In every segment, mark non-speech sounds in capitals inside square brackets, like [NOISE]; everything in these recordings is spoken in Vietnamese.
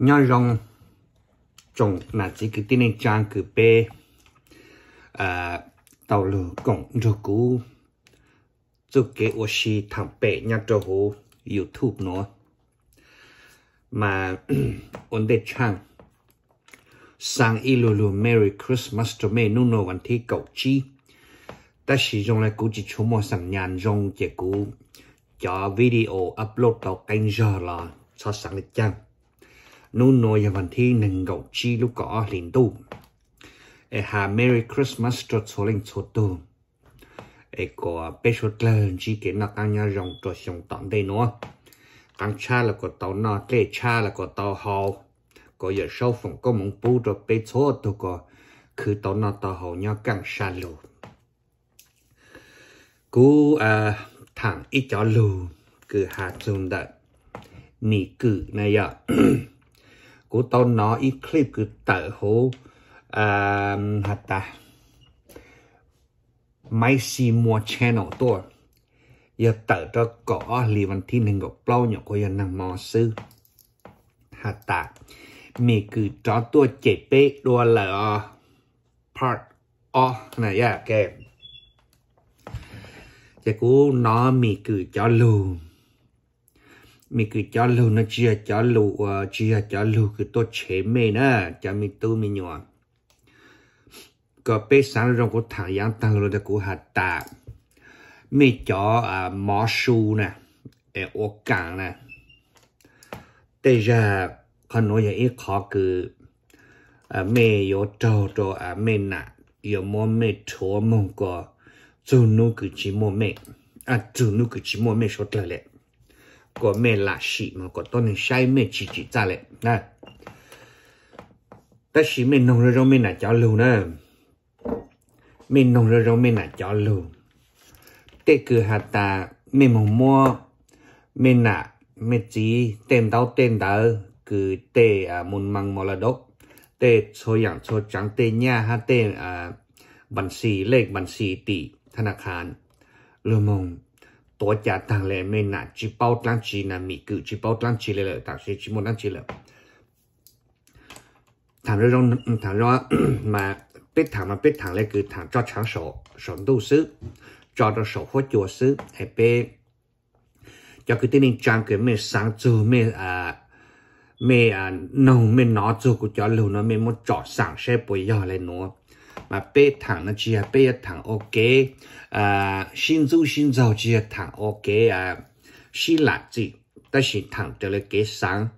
nhoi rong trong là chỉ cái tin trang cứ bê à tàu lửa cổng rồi cũ cho cái ô xì thằng bể nhá cho hồ youtube nữa mà [CLEARS THROAT] ổn định chăng sang ilulu merry christmas cho mẹ nụ nô văn thi cậu chi ta sử dùng lại cũ chỉ chú mua sẵn nhàn dùng chỉ cũ cho video upload tàu kênh giờ là cho sẵn lịch chăng nun noi avanti nâng gậu chi lúc có liền tu e ha Merry Christmas cho số linh số tu e có bé số lần chỉ kiến là tăng nhà rồng cho sống tạm đây nữa tăng cha là có tao na tê cha là có tao hào có giờ sau phòng có mong bu cho bé cho tu có cứ tao na tao hào nhau càng xa lù cú à thẳng ít cho lù cứ hạt dùng đợi mì cử này ạ à. [CLEARS THROAT] của tao nói ít clip cứ hồ hố à, hạt ta mấy xì mua channel tôi giờ tờ cho có li văn thiên hình gọc bao nhiêu của dân nằm mò sư hạt ta mì cứ cho tôi chế bê đua là part o này ya yeah, kèm okay. cú nó mì cứ cho luôn mình cứ cho lù nó chia cho lù ờ, chia cho lù cứ tốt chế mê nè cho mình tu mình nhỏ có bé sáng rồi có thằng yang tăng rồi có hạt tạ mình cho à mỏ su nè ở ô cảng nè bây giờ con nói vậy khó cứ à mẹ yo trâu trâu à mẹ nà yo mò mẹ chúa mông có chú nu cứ chỉ mò mẹ à chú nu cứ chỉ mò mẹ số trời lệ có mẹ là sĩ mà có tôi nên sai mẹ chỉ chỉ ra lệ nè ta sĩ mình nông rồi mình là cháu lưu nè mình nông rồi mình là cháu lưu tê cứ hạt ta mình mong mua mình là mình chỉ tìm đâu tìm đó, cứ tê à muốn mang mà là đốt tê số dạng số trắng tê nha ha tê à bản xì lệch bản xì tỷ ธนาคารเรือมงตัวจ่าทางเลยไม่น่ะจีเป้าตั้งจีน่ะมีกูจีเป้าตั้งจีเลยเลยตั้งจีจีมันตั้งจีเลยถามเรื่องถามเรื่องมาปิดถามมาปิดถามเลยคือถามจอดช้างโสสนดูซื้อจอดโสหัวจัวซื้อไอ้เป้จะคือที่นี่จางเกิดไม่สังจูไม่อ่าไม่อ่าหนูไม่นอจูกูจอดลูนเนาะไม่มดจอดสั่งเชฟปุยย่อเลยเนาะ mà bê thẳng nó chia bê thẳng ok à xin du xin giàu chia thẳng ok à xin là gì ta xin thẳng trở lại cái sáng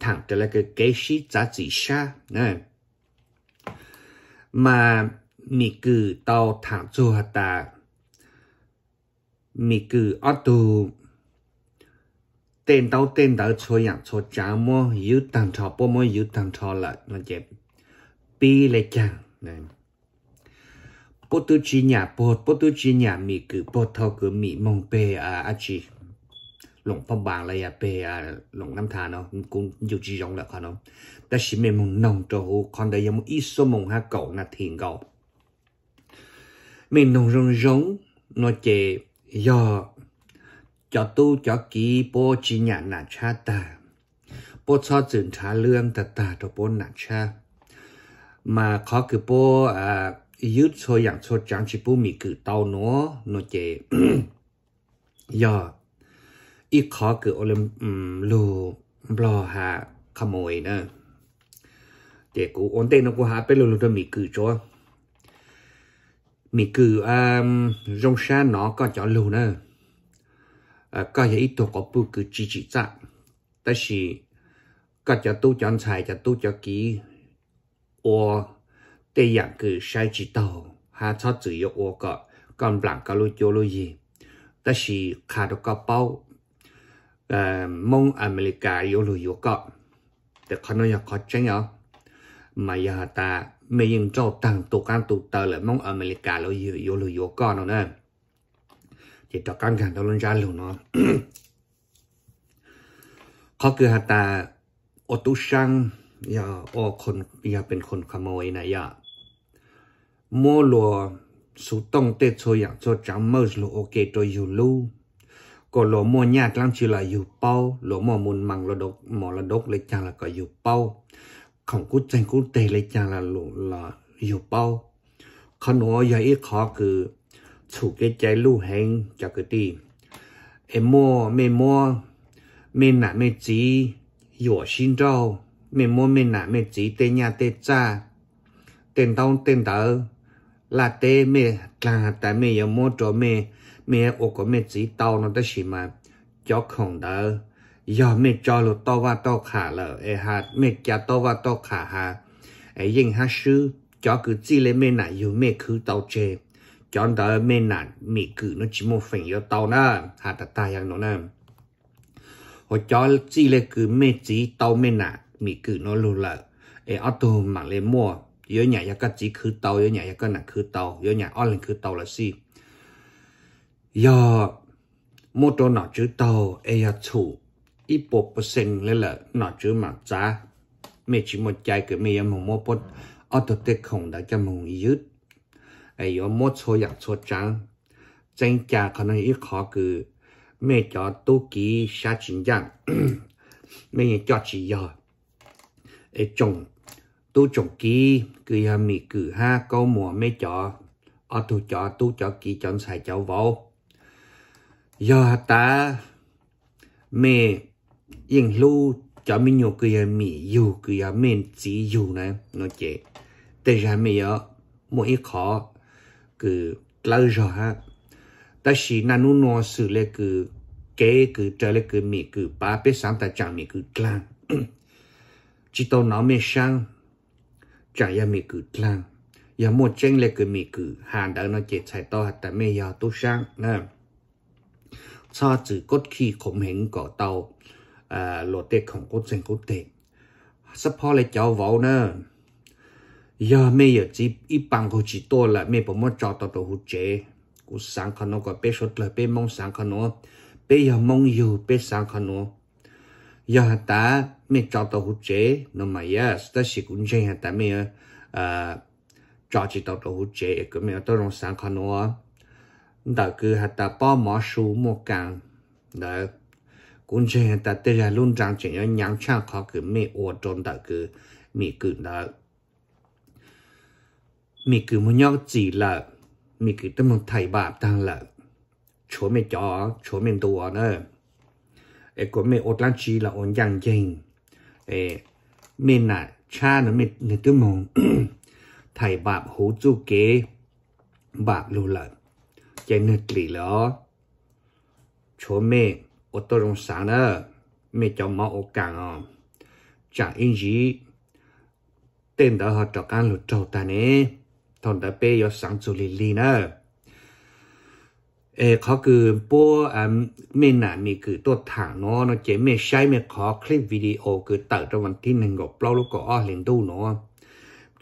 thẳng trở lại cái cái xí giá trị xa nè mà mì cử tàu thẳng dù hạt ta mì cử ở tù tên tàu tên tàu cho yàng cho chá mô yếu tăng trò bố mô yếu tăng trò là nó chép bi lệ chàng nè bố tư chi nhà bố bố tư chi nhà mì cứ bố thâu cứ mì mong bê à à chi lồng phong bàng là à bê à lồng năm thà nó cũng dù chi giống là con nó ta chỉ mê mong nông cho hú con đây yếm ít số mong ha cậu na thiền cậu mình nông rong rong nó chè do cho tu cho ký bố chi nhà nà cha ta bố cho chuyện trả lương ta ta cho bố nà cha mà khó cứ bố à yêu cho yạc cho chẳng chỉ bố mì cử tao nó nó chế giờ ít khó cử ô lên lù bò hà, khăm mồi nè chế cú ổn tên nó của hạ bê lù lù cho mì cử cho um, mì cử rong xa nó có cho lù nè à, có thể ít thuộc có bố cử chỉ chỉ chắc tại vì có cho tu chọn xài cho tu cho kỹ ô ตยังคือใช้จิตโตหาชอบจุยโอก็กำลังก็ลุยโยลุยแต่สิขาดกับเป้าเอ่อมองอเมริกาโยลุยก็แต่คนนี้ยังขอใจเนาะมายาตาไม่ยังเจ้าตังตัวการตัวเตอร์เลยมองอเมริกาเราอยู่อยู่หรออยู่ก่อนเนาะจิตต่อการการตัวลุงจ้าลุนเนาะเขาคือฮาตาอตุชังอย่าโอคนอย่าเป็นคนขโมยนะอย่า mua lúa số tông tê cho yàng cho cháu mơ lúa ok cho dù lưu có lúa mua nhà lăng chỉ là dù bao lúa mua môn măng là đốt mỏ là đốt lấy chàng là có dù bao không có tranh cút tê lấy chàng là lúa là dù bao khó nói giờ ít khó cứ chủ cái trái lưu hành cho cái đi em mua mẹ mua mẹ nã mẹ chỉ dỗ xin trâu mẹ mua mẹ nã mẹ chỉ tê nhà tê cha tên tông tên tớ là tê mẹ là tại mẹ giờ mua cho mẹ mẹ ô có mẹ chỉ tao nó đó xí mà cho không đỡ giờ mẹ cho lo to và to khả lợ e hạt mẹ cha to và to khả hà e yên ha sư cho cứ chỉ lấy mẹ nãy yêu mẹ cứ tao chơi, cho đỡ mẹ nãy mẹ cứ nó chỉ một phần yêu tao nè hà ta ta yang nó nè họ cho chỉ lấy cứ mẹ chỉ tao mẹ nãy mẹ cứ nó lù lợ ở đâu mà lấy mua giờ chỉ tàu, tàu, tàu tàu, là là gì? nọ nọ chủ mà giá, một một trái 有 nhà 一個只去到，有 nhà 一個能去到，有 nhà 二能去到了是。有摩多哪知道哎呀醋，一百 percent ở thực tế không đã cho mùng yết ai có một số dạng số trang chân cha có nên ít khó cứ mẹ cho tu ký sát chân dạng mẹ cho chỉ giờ ai trồng tu trồng kỹ, cứ nhà mì cứ ha câu mùa mấy chó ở tu chó tu chó kí chọn xài cháu vô, giờ ta mẹ yên lu cho mình nhiều cứ nhà mì dù cứ nhà mình chỉ dù này nó chế tại ra mẹ ở mỗi khó cứ lâu rồi ha ta chỉ nà nu nó xử lệ cứ kế cứ trở lại cứ mì cứ ba biết sáng ta chẳng mì cứ clan chỉ tao nói mẹ sang จยังมีกืดลางยังมดเจ้งเลยกือมีกือหานดังนอเจ็ดใส่ต่อแต่ไม่ยาตุช่างนะซาจือกดขี่ขมเหงก่อเตาอ่อโลเต็กของกดเซงกดเตกสะพอเลยเจ้าเวาวนะยาไม่อยากจีอีปังกูจีตัวละไม่ผมว่าจอตัวตัวหุนเจกูสังขนมก็เป้ชดเลยเป้มองสังขนมเป้ยามองอยู่เป้สังขนม giờ hả ta mẹ cho tao hút chế nó mà ya ta chỉ cũng chơi hả ta mẹ à cho chỉ tao tao hút chế cái mẹ tao rong sáng khăn nó đó cứ hả ta bỏ mỏ số một càng đó cũng chơi hả ta tới là luôn rằng chuyện nhớ nhắn cha khó cứ mẹ ô trôn đó cứ mẹ cứ đó mẹ cứ muốn nhau gì là mẹ cứ tâm thay bà đang là chúa mẹ cho chúa mẹ đùa nữa của mẹ ột lan chi là ổn dàng dành mẹ là cha nó mẹ nó tư [CLEARS THROAT] thầy bạp hố chú kế bạp lưu lợn chạy nợ lì lỡ chỗ mẹ ổ tô rong sáng đó mẹ cho mọ ổ càng ờ. chẳng in tên đó họ cho càng lụt trâu ta nè thằng đã bê yo sáng chú lì lì เออเขาคือปัวอ่าเมน่ะมีคือตัวถังเนาะเนาะเจ๊ไม่ใช่ไม่ขอคลิปวิดีโอคือตัดตะวันที่หนึ่งกับเปล่าลูกก็อ้อเห็นตู้เนาะ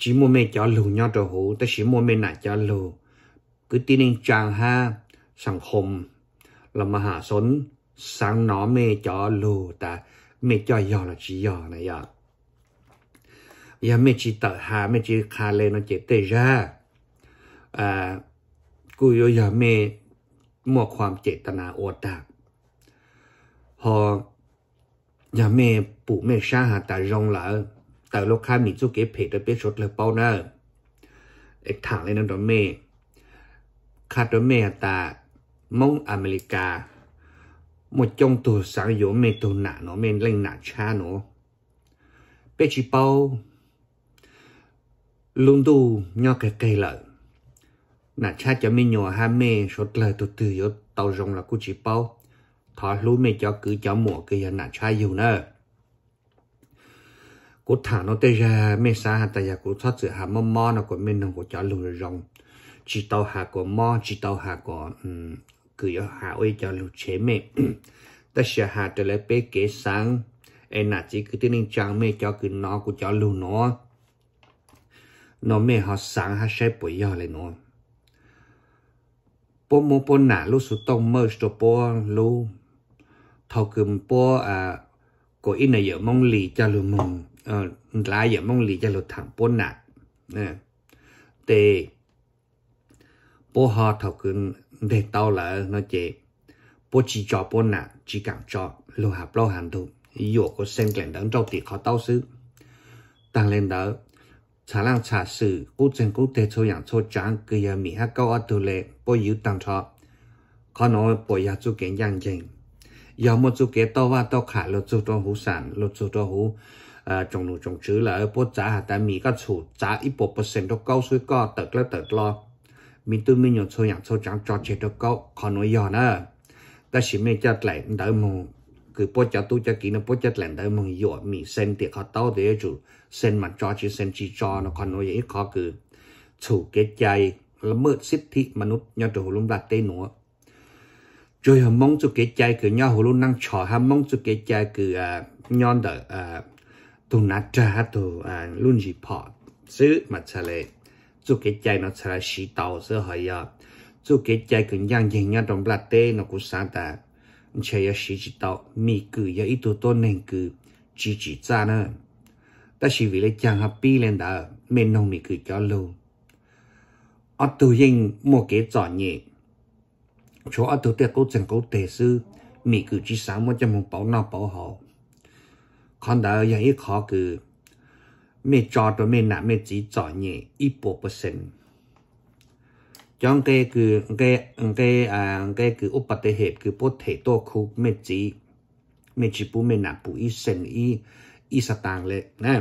chỉ mua mẹ cho lù nhau cho hú ta chỉ mua mẹ nạ cho lù cứ tin nên chàng ha sang khom là mà hạ sốn sang mẹ cho lù ta mẹ cho giò là chỉ giò này à giờ mẹ chỉ tờ hà mẹ chỉ khá lên nó chỉ tê ra à cứ giờ mẹ มั่ความเจตนาโอดากพอยาเมปู่เมชาหาแต่รองหลแต่ลูกค้ามีจุเก็บเพจเป็ยชดเลยเป้าเนอไอ้ถางเลยนั่นัวเมคาดวเมตามงอเมริกาหมดจงตัวสังโยเมตัวหนาเนาะเมนเล่งหนาชาเนาะเปชิเป้าลุงดูยอแก่ไกลเลย nà cha cho mình nhỏ ha mê số lời tụt từ yếu tàu rồng là cú chỉ bao thọ lú mê cho cứ cho mùa cái giờ nà cha yêu nữa cú thả nó tới ra mê xa hà tại giờ cú thoát sự hà mò mò nó của mình nó của cho lù rồng chỉ tàu hà của mò chỉ tàu hà của ừ, cứ yếu hà ôi cho lù chế mê [CLEARS THROAT] ta sẽ hà trở lại bê kế sáng em nà chỉ cứ tiếng trang mê cho cứ nó của cho lù nó nó mê họ sáng ha sẽ bồi giờ lại nó bố mô bố nả lúc sụ tông mơ sổ bố lúc thầu cùm bố à có in là giờ mong lì cho lù mông ờ lá giờ mong lì cho lù thẳng bố nả nè tê bố họ thầu cùm để tao là nó chế bố chỉ cho bố nả chỉ cảm cho lô hạp lô hàn thụ dụ có xem kèn đấng trâu ti khó tao xứ tăng lên đó 查拉查事，古正古得抽样抽奖，佢又咪下高阿度咧，不要当错，可能不要做件样件，要么做件多话多卡，落做多好散，落做多好，呃，种路种植啦，不炸下但咪个处炸一百 percent 都高水高，得了得了，咪都咪用抽样抽奖，抓起都高，可能要呢，但是咪只嚟唔到么？cứ bố cho tu cho kỹ nó bố cho lần đấy mình dọa mình xem tiệc họ tao thì chủ xem mà cho chứ xem chỉ cho nó còn nói ít khó cứ chủ cái chạy là mượn xích thị mà nút nhau từ hồ lũng đặt rồi mong cho cái chạy cứ nhau hồ lũng năng trò họ mong cho cái chạy cứ à, nhon đỡ à, tu nát ra tu luôn gì bỏ chứ mà trả lại cho cái nó trả lại tàu chứ họ giờ cho cái chạy cứ nhang nhang nhau trong đặt tên nó cũng sáng tạo 且要习知道米谷要一多多能够积极赞呢。但是为了将它比 lên đó mình nông mi cứ cho lâu ở tu hình một cái trò nhẹ chỗ ở tu tiệc cố trình cố tế sư mi cứ chỉ sáng một trăm một bảo nào bảo họ còn đó là ít khó cứ mình cho tôi mình nạp mình chỉ trò nhẹ ít bộ phần จังเกคือเกเกอ่าเกคือ อุปัติเหตุคือปวดเทตัวคุกไม่จีไม่จีปุไม่หนักปุอีเซนอีอีสตางเลยนะ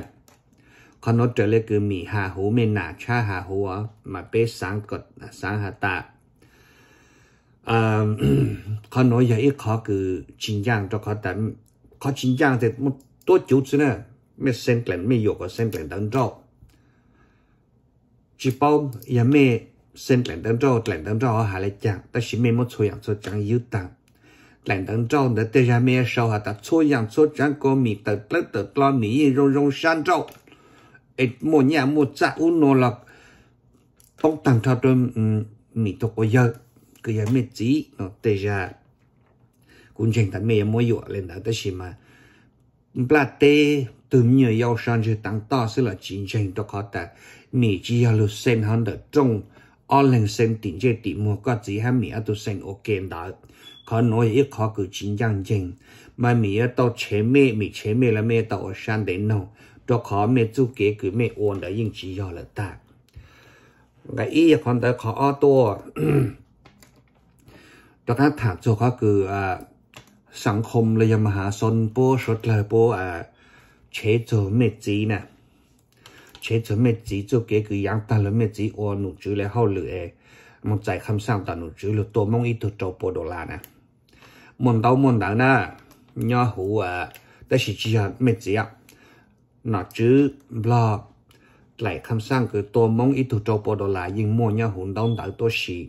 ขนมเจเลยคือมีหาหูไม่หนาชาหาหัวมาเปสังกดสังหตาอ่าขนใอย่าอีกขอคือชิิงย่างจะขอแต่ เขาชิิงย่างแต่มันตัวจุดสินะไม่เส้นแกลงไม่หยกก็เส้นแกลงดังจอกจีเอาอย่าไม่ sinh lạnh đằng trâu lạnh đằng trâu hà lại chẳng ta chỉ mấy một số dạng số chẳng yếu tăng lạnh đằng trâu đã tê ra mấy sau hà ta số dạng số chẳng có mì tờ tớ tờ lo mì rong rong san trâu ít một nhà một dạ u nô là bóng tăng thao trâu mì tục bây giờ cứ giờ mấy chỉ nó tê ra cũng chẳng ta mấy mỗi dụ lên đó ta chỉ mà bà tê từ nhiều yêu san chứ tăng to sẽ là chính tranh cho khó ta mì chỉ yêu lưu sen hơn được trong 安能生定这题目，个只系咪一度成我见到，可能一考佢真认真，咪咪一到前面咪前面了咪到我山顶弄，到考咪做结果咪按的应只要了哒。我一日看到考二多，到他谈做考佢啊，สังคมเลยมหาชนโป้สดเลยโป้อ่าเชโจเมจีน่ะ chế chuẩn mẹ chỉ cho cái cái yang ta lớn mẹ chỉ ô nụ chữ lại hậu lửa một giải khăm sang ta nụ chữ lửa tổ mong ít thuộc trâu bộ đô la nè môn đau môn đau nè nhỏ hủ à đây là chỉ hạt mẹ chỉ ạ nọ chữ bla lại khăm sang cứ tổ mong ít thuộc trâu bộ đô la nhưng mua nhỏ hủ đau đau tổ xì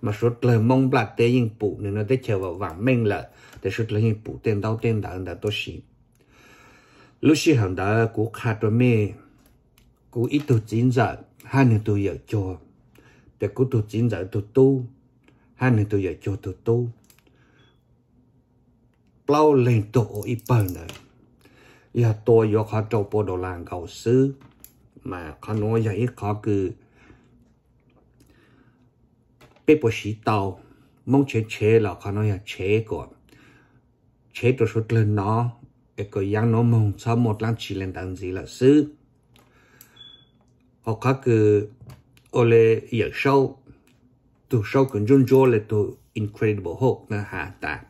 mà suốt lời mong bà tế yên bụ nên nó tế chờ vào vàng mênh lợ để suốt lời yên bụ tên đau tên đau đau tổ xì lúc xì hẳn đó của khá tổ mê cú ít tu chín giờ dạ, hai nửa tu giờ cho để cú tu chín giờ dạ, tu tu hai nửa tu giờ cho tu tu lâu lên tổ ít bao nữa giờ tôi vô khó trâu bộ đồ làng cầu sư mà khó nói giờ ít khó cứ bê bộ sĩ tàu mong chế chế là khó nói giờ chế của chế đồ số lên nó cái cái giang nó mong sao một lần chỉ lên tầng gì là sư họ khác cứ ô lệ giờ sau tu sau cũng run rô lệ tu incredible hộ là hạ ta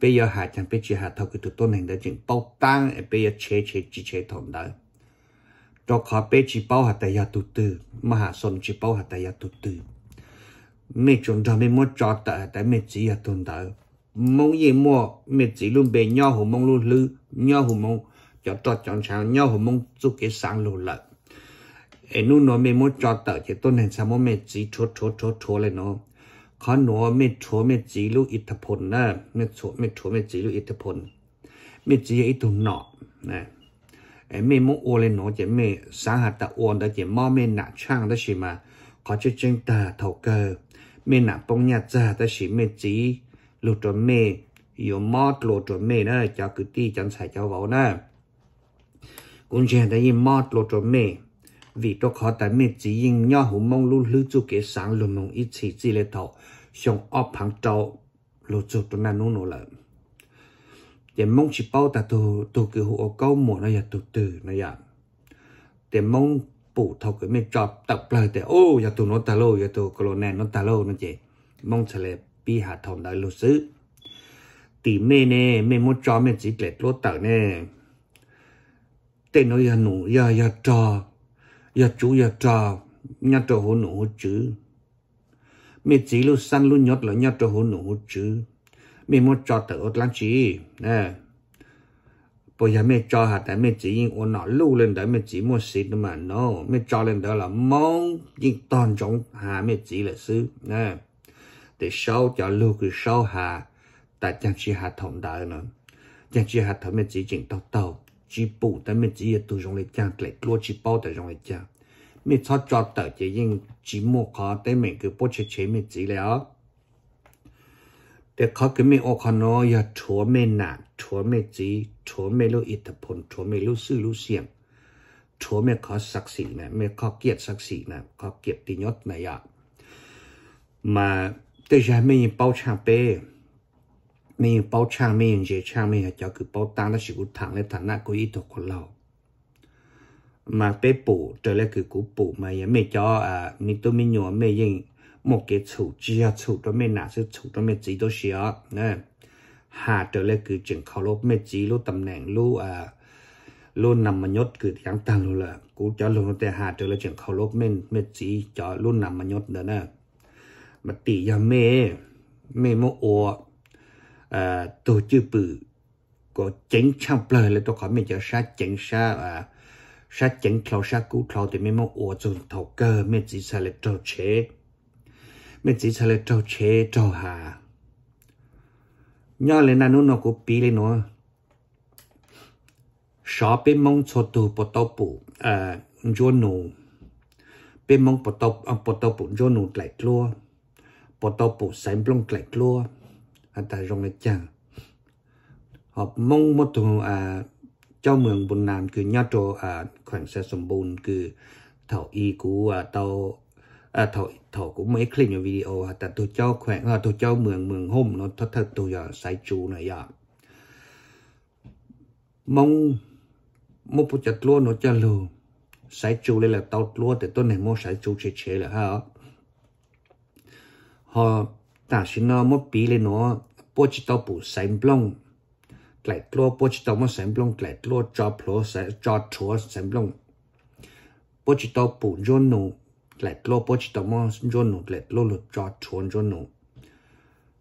bây giờ hạ chẳng biết chỉ hạ thầu cái tu tôn hình đã chỉnh bao tăng à, bây giờ chế chế chỉ chế thòng đó cho khó bây chỉ bao hạ tay ya tu tư mà hạ son chỉ bao hạ tay ya tu tư mẹ chúng ta mẹ muốn cho ta tại mẹ chỉ ya tôn đó mong gì mua mẹ chỉ luôn bề nhau hồ mong luôn lư nhau hồ mong cho cho chọn sáng nhau hồ mong chút cái sáng lù lợi ไอ้นูนนเนาะม่มจอเตอจต้นเห็นสามเม่จีชดชดชดชดเลยเนาะเขาหนัวไม่ชเม่จีลูกอิทธพลนะเม่ชเม่ชเม่จีลูกอิทธพลเม่จีไอิตุ่นเนาะนะไอเม่มโอเลยเนาะจะไม่สาหัสตะโอนแต่จะมอเม่หนักช่างได้ช่มเขาจะเจงตาเทอาเกอเม่หนักปงยาจ้าแต่ใช่เม่จีลูกจวเม่อยู่มอดโลจวเมนะจากกุตีจันใส่เจ้าเบานะกุญแจแต่ยินมอดโลจวเม vì tôi khó tại mình chỉ yên nhau hủ mong lưu lưu chú kế sáng lưu mong ít chỉ chỉ lệ thọ xong ọp phẳng trâu lưu chú tụ nà nụ nụ lợi để mong chỉ bao ta tụ tụ cứ hủ ở câu mùa nó dạ tụ từ nó dạ để mong bù thọ cái mình chọp tập lời để ô dạ tụ nó ta lô dạ tụ cái lô nè nó ta lô nó chị mong trả lệ bi hà thọ đại lưu sứ tỷ mê nè mê muốn cho mê chỉ lệ lô tờ nè tên nó dạ nụ dạ dạ trò giờ chú giờ trò nhà trò hồ nụ chứ mẹ chỉ lu san lu nhót là nhà trò hồ nụ chứ mẹ muốn cho tớ ở lắm chứ nè bây giờ mẹ cho hạt đấy mẹ chỉ yên ôn nó lu lên đấy mẹ chỉ mua xịt mà nó mẹ cho lên đó là mong yên toàn trọng hà mẹ chỉ là sư nè để sau cho lu cứ sau hà tại chẳng chỉ hạt thổng đời nữa chẳng chỉ hạt thổng mẹ chỉ chỉnh tóc tàu chỉ bù ta mình chỉ tu dùng lại chăng lại lúa chỉ bao ta dùng lại chăng mình cho cho tờ chỉ yên chỉ mua khó tới mình cứ bố chế chế mình chỉ là để khó cái mình ô khó nó ya chúa mình nà chúa mình chỉ chúa mình lúc ít tập phun chúa mình lúc sư lúc xiềng chúa mình khó sắc xỉ nè mình khó kiệt sắc xỉ nè khó kiệt tin nhót này ạ mà tới giờ mình bao chăng bê ม่ยังเป่าช่างไม่ยังเจช่างไม่ยังเจ้าคือเป่าตั้งและสิกุทางและฐานะกูอีตัวคนเรามาเป้ปู่เจอแล้วคือกูปู่มายังไม่เจ้าอ่ามีตัวไม่หนัวไม่ยังหมกเกจูจียชูตัวไม่หนาชูชูตัวไม่จีตัวเสียเนี่ยหาเจอแล้วคือจึงเคารพไม่จีรู้ตำแหน่งรู้อ่ารุ่นนำมายศคือยังต่างรู้ละกูจะลงแต่หาเจอแล้วจึงเคารพไม่ไม่จีจอรุ่นนำมายศเด้อนะมาตียาเม่ไม่โมอ à tổ chức bự có chính trong lời là tôi khỏi mình cho sát chính xa à sát chính khâu sát cũ khâu thì mình mong ủa dùng thổ cơ mình chỉ sa là trâu chế mình chỉ sa là trâu chế trâu hà nhớ lên là nó cũng bị lên nó sáu bê mong cho tù bộ tàu bù à cho nụ bê mong bộ tàu ông bộ tàu bù cho nụ lại lúa bộ tàu bù xanh bông lại lúa à ta rong là chẳng họ mong một thùng à cháu mường bồn nam cứ nhau trò à khoản xe sầm bồn cứ thảo y cú à tàu à thảo thảo cũng mấy clip nhiều video à ta tôi cháu khoảng à tôi cháu mường mường hôm nó thật thật tôi giờ sai chú này à mong một bộ chặt luôn nó chả lù sai chú đây là tàu luôn thì tôi này mua sai chú chế chế là ha họ 但是呢，莫比咧喏，波知道不神龙，来多波知道莫神龙，来多抓破神抓错神龙，波知道不热闹，来多波知道莫热闹，来多了抓错热闹，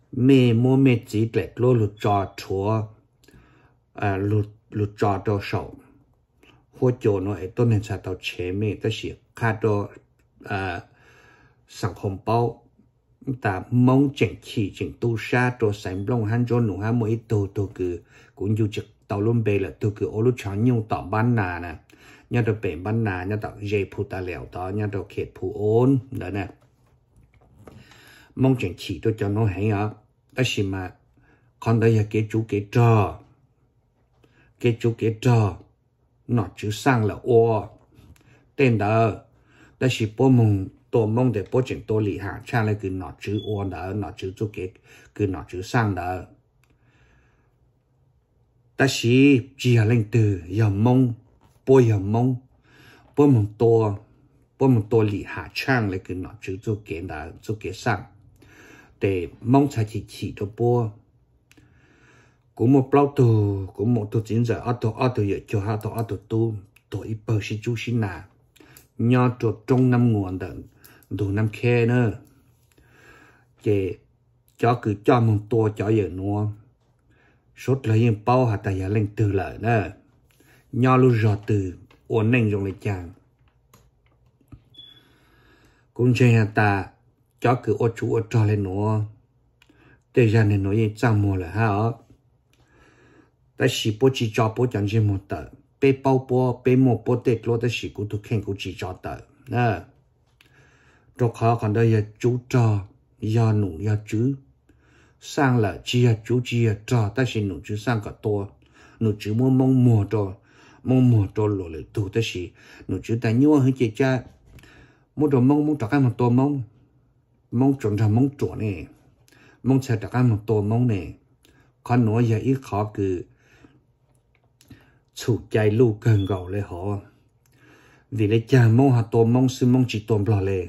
咩莫咩子来多了抓错，啊，了了抓到手，或者喏，哎，都能查到前面，但是看到啊，上红包。ta mong chỉnh chỉ chỉnh tu sa cho sánh long han cho nụ ha mới tu tu cứ cũng như trực tàu luôn bề là tu cứ ô lúc chọn nhung tỏ ban nà nè nhớ đầu bể ban nà nhớ đầu dây phụ ta lẻo đó nhớ đầu khiết phụ ôn đó nè mong chỉnh chỉ tôi cho nó hay á đó xì mà con đây là cái chú cái trò cái chú cái trò nó chữ sang là o, tên đó đó là bố mùng tổ mong để bố chỉnh tổ lý hạ cha lại cứ nọ chữ ô đó nọ chữ chú kế cứ nọ chữ sang đó ta chỉ chỉ là lên từ giờ mong bố giờ mong bố mong tổ bố mong tổ lý hạ trang lại cứ nọ chữ chú kế đó chú kế sang để mong cha chỉ chỉ cho bố cũng một bao tù cũng một tù chính giờ ở tù ở tù giờ cho hai tù ở tù tu tuổi bờ sĩ chú sĩ nà nho trong năm nguồn đợt đủ năm khe nữa chị cho cứ cho mong tua cho giờ nua sốt lấy yên bao hạt tài lên từ lại nữa nho lu giò từ ổn định dùng lại chàng cũng chơi hạt ta cho cứ ô chú ô cho lên nua tê ra nên nói yên trang mùa là ha ó ta chỉ bố chỉ cho bố chẳng gì một tờ bê bao bố bê một bố tê lô ta chỉ cũng thuộc khen cũng chỉ cho tờ nè cho khó còn đây là chú trò do nụ do chứ sang là chia chú chia trò ta xin nụ chứ sang cả to nụ chứ muốn mong mùa trò mong mùa trò lộ lại tù ta xì nụ chứ ta nhua hơi chê cha muốn trò mong muốn trọ cái một to mong mong chuẩn ra mong chuẩn nè mong xe trọ cái một to mong nè con nói giờ ít khó cứ chủ chạy lưu cần gầu lấy họ vì lấy cha mong hạt to mong xin mong chỉ tồn bỏ lệ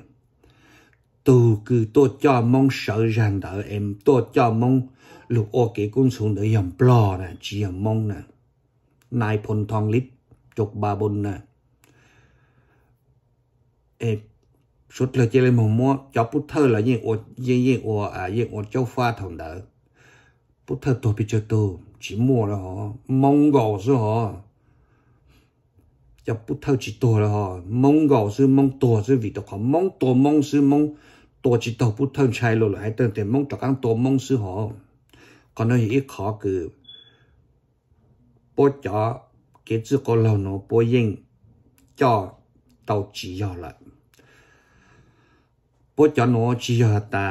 tu cứ tôi cho mong sợ rằng đợi em tôi cho mong lúc ô kỹ cũng xuống đỡ dòng bò nè chỉ dòng mong nè nai phun thong lít chục ba bồn nè em suốt lời chơi lên một mua cho bút thơ là như ô như như ô à như ô châu pha thằng đỡ bút thơ tôi bị cho tôi chỉ mua là họ mong gò rồi họ cho bút thơ chỉ tôi là họ mong gò sư mong tổ sư vì tôi họ mong tổ mong sư mong ตัวจิตตกพุทธเชัยหลุดหายเติมเต็มมงจากกังตัวมงซื้อหอก่อนหน้าอีกขอคือปวดจ่อเกิดจากเราหนูปวดยิ่งจ่อเตาจียอละปวดจ่อหนูจียอตา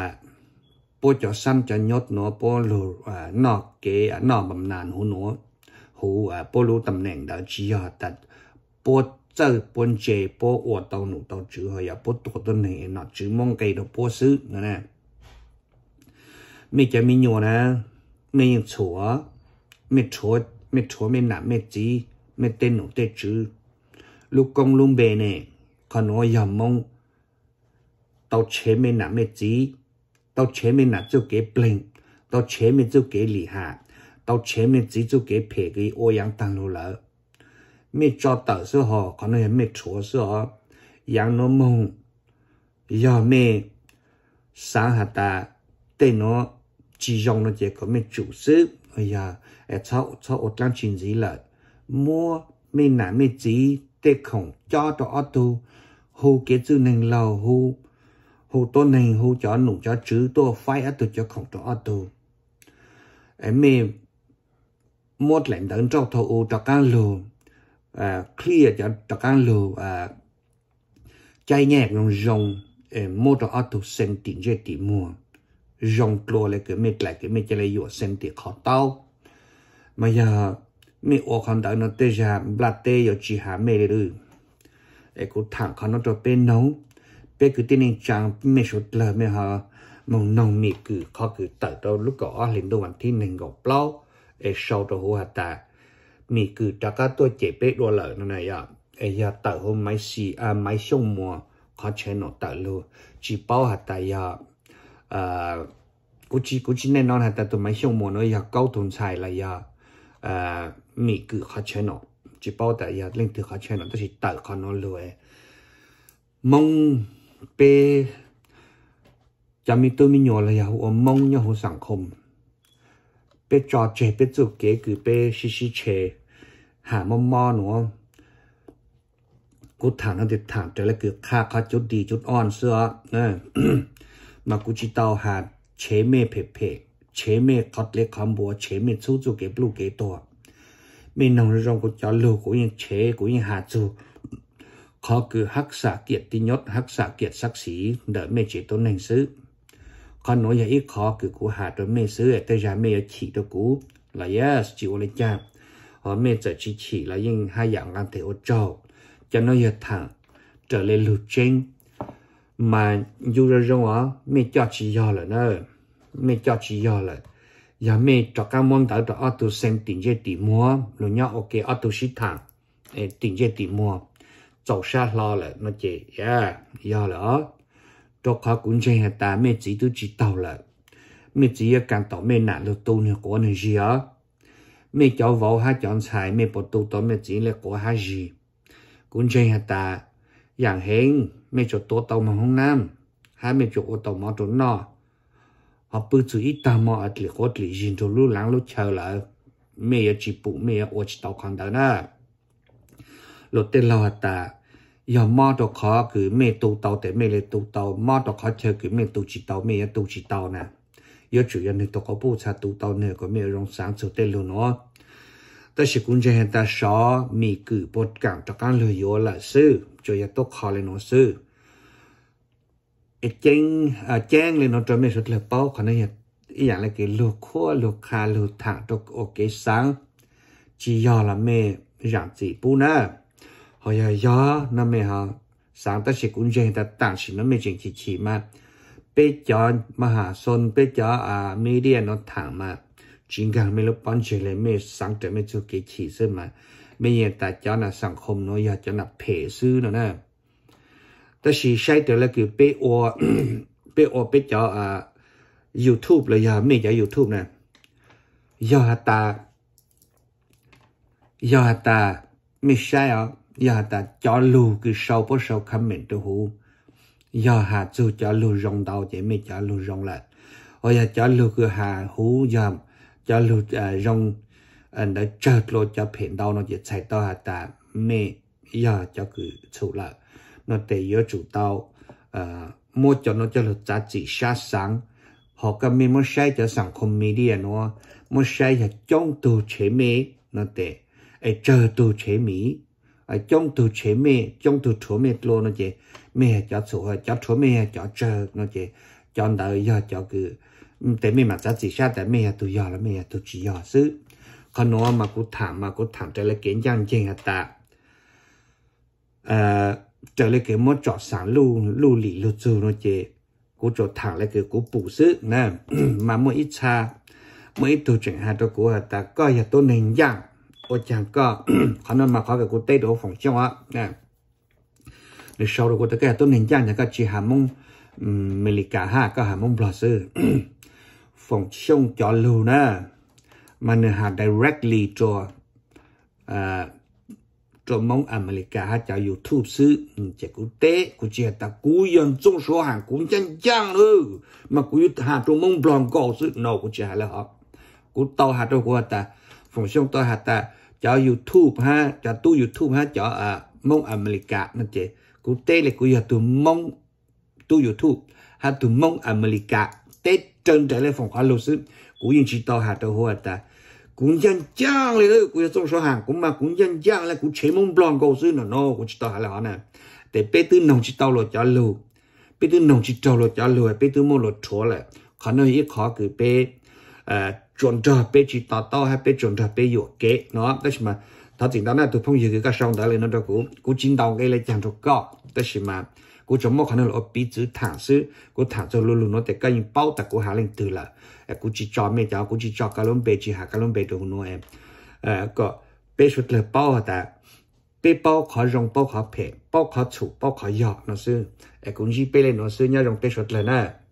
ปวดจ่อซ้ำจะยดหนูปวดหลุดนอกเกะนอกบำนานหูหนูหูปวดรู้ตำแหน่งเดาจียอตัดปวด这本节波我到努到之后也不多的呢，那只梦给的波是呢，没见没鸟呢，没有错，没错，没错，没难，没急，没得努得之，lúc công lúc bề này, còn nói mong, tao chế mấy nà mấy chí, tao chế mấy nà chú kế bình, tao chế mấy chú kế lì hạ, tao chế mấy chí chú kế phê cái ô yang tăng lô lỡ mi cho tờ sư họ còn nói mi chúa sư họ yang nó mong do mi sáng hạt ta tên nó chỉ dùng nó chỉ có mi chủ sư ôi ya ở sau sau ở trong chuyện gì là mua mi nà mi chỉ tê không cho cho ô tô hù cái chữ nền lâu, hù hù tô nền hù cho nụ cho chữ tô phai ở tôi cho không cho ô tô em mi một lần đằng trong thầu cho cá lùn à, clear cho cho căn lưu à chạy nhẹ dòng rong mô cho auto xem tiền chơi tiền mua dòng clo lại cái mệt lại cái mệt chơi lại vừa xem tiền khó tao mà giờ mẹ ô con đợi nó tê ra bà tê giờ chỉ hạ mẹ để được để cô thẳng con nó cho bên nấu bên cứ tin anh chàng mẹ sốt lờ mẹ họ mong nông mẹ cứ khó cứ tờ đâu lúc có lên đâu anh thiên nên gọc lâu để sau đó hồ hạt ta mi cứ trả cả tôi chế bế đua lợi nó này à ấy ya tạo hôm mấy xì à mấy sông mùa khó chế nó tạo luôn chỉ bảo hạt tại ya à cú chỉ cú chỉ nên nói hạt tại tôi mấy sông mùa nó ya câu tồn xài là ya à mi cứ khó chế nó chỉ bảo tại ya linh thực khó chế nó tôi chỉ tạo khó nó luôn mong bê chả mi tôi mi nhỏ là ya mong nhau hồ sản không bé trò trẻ bé chụp kế cứ bé xí xí trẻ hả mò mò đúng không กูถามนั่นเด็ดถามแต่ละคือค่าค่าจุดดีจุดอ่อนเสื้อเออมากูชิตาหาเชเม่เพเพเชเม่คอดเล็กคอมบัวเชเม่สู้จูเก็บลูกเก็บตัวไม่นองรองกูจะลูกกูยังเชกูยังหาจูขอคือฮักษาเกียรติยศฮักษาเกียรติศักดิ์ศรีเดอะไม่เจตนแห่งซื้อ con nói giờ ít khó cứ cú hạ rồi mẹ xứ tới ra mẹ chỉ tôi cú là chịu lên cha họ mẹ chỉ chỉ là nhưng hai dạng làm thể ô trâu cho nó giờ thẳng trở lên lụt trên mà dù ra rong á mẹ cho chị do là nó mẹ cho chị do là giờ mẹ cho các món tao cho auto xem tiền chơi tiền mua rồi nhau ok auto ship thẳng tiền chơi tiền mua 走下楼了，那姐呀，要了。cho khóa cũng chơi hạt ta mẹ chỉ tôi chỉ tàu lại mẹ chỉ ờ, càng tàu mẹ nạn được tu nữa có này gì á mẹ cháu vào hai chọn xài mẹ bỏ tu tao chỉ là có hai gì cũng chơi hạt ta dạng hẹn mẹ cho tôi tàu mà không nam hai mẹ cho ô tàu mà trốn nọ họ bự chữ ít tàu mà ở lì có lì gì cho lúc lắng lúc chờ lại mẹ chỉ phụ mẹ ở chỉ tàu còn đó nè lột tên lao hạt ta giờ mò đồ khó cứ mê tu tàu để mê lê tu tàu mò đồ khó chơi cứ mê tu chỉ tàu mê tu chỉ tàu nè giờ chủ yếu này tôi có bút sa tu tàu này có mê rong sáng sớm tê luôn nó ta sẽ cũng chơi hiện ta xó mì cử bột cảm cho các lời yếu là sư cho giờ tôi khó lên nó sư chén à chén lên nó cho mê rất là bao khả năng อย่างละกี่ลูกขั้วลูกคาลูกถังตกโอเคสังจียอละเมอย่างสีปูนะ họ giờ gió nó mới họ sáng ta sẽ cũng dành ta tạm chỉ nó mới chỉ chỉ chỉ mà bây giờ mà hà sơn bây giờ à media nó thẳng mà chính càng mới lúc bán chỉ là mới sáng trở mới cho cái chỉ xưa mà bây giờ ta cho là sản phẩm nó giờ cho là phê sư nữa nè ta chỉ sai trở là kiểu bây giờ bây giờ bây giờ à YouTube เลยยาไม่ใช่ YouTube นะยาตายาตาไม่ใช่อ่ะ giờ ta cho lù cứ sâu bó sâu khăm mình cho hú giờ hà chú cho lù rong đầu chỉ mới cho lù rong lại ôi giờ cho lù cứ hà hú giờ cho lù à, rong anh à, đã chết lô cho phiền đau nó chỉ chạy tao hà ta mẹ giờ cho cứ chủ lại nó để yếu chủ tao à, mua cho nó cho lù giá trị xa sáng họ cầm mình muốn sai cho sản đi à nó muốn sai cho trong tù chế mê nó để ai chờ tù chế mì à trong từ chế mẹ trong từ chúa mẹ luôn nó chị mẹ cho chúa cho chúa mẹ cho chờ nó chị cho đời giờ cho cứ ừ, tại mẹ mà giá trị sao tại mẹ tôi giờ là mẹ tôi chỉ giờ xứ còn nó mà cũng thảm mà cũng thảm trở lại kiến giang trên hạt tạ à trở lại cái món trọ sản lưu lưu lì lưu trù nó chị cũng trọ thẳng lại cái cũng bù xứ nè [CLEARS THROAT] mà mỗi ít xa mỗi ít tôi chẳng hạt đó của hạt tạ coi là tôi nền giang 我讲个可能嘛，发给我带到方向啊，那你收了我这个都能讲那个只还蒙嗯，美利加哈个还蒙不是方向交流呢，嘛你还 directly 做呃做蒙阿美利加哈叫 YouTube 是嗯，这个带估计他古人总说还古人讲了，嘛古有他做蒙不啷个是那估计还了哈，古到还做过的。phòng chống tôi hạt ta cho youtube ha cho tu youtube ha cho à mong america nó chị cụ tê là cụ giờ tụi mong tu youtube ha tụi mong america tê trơn trở lên phòng khóa lô sư cụ yên chỉ tôi hạt tôi hoa ta cũng dân trang lên đó cũng trong số hàng cũng mà cũng dân trang là cũng chế mông blon cầu sư nó nó cũng chỉ tao hà là nè để bé tư nông chỉ tao lo cho lưu bé tư nông chỉ tao lo cho lưu bé tư mua lo chúa lại khả năng ít khó cứ bé chuẩn trở bê chỉ tao tao hay bê chuẩn trở bê yếu kế nó đó là mà thật chính đó là tụi phong yếu cái sông đó là nó đó cũng cũng chính đầu cái là chẳng được cao đó là mà cũng trong một khả năng là bị chữ thẳng sự cũng thẳng cho luôn luôn nó để cái những bao tạc của hạ lên từ là cũng chỉ cho mẹ cháu cũng chỉ cho cái lông bê chỉ hạ cái lông bé được nó em à có bé xuất là bao hả ta bé bao khó rong bao khó phê bao khó chủ bao khó nhỏ nó sư cũng chỉ bê lên nó sư nhá rong bê xuất là nè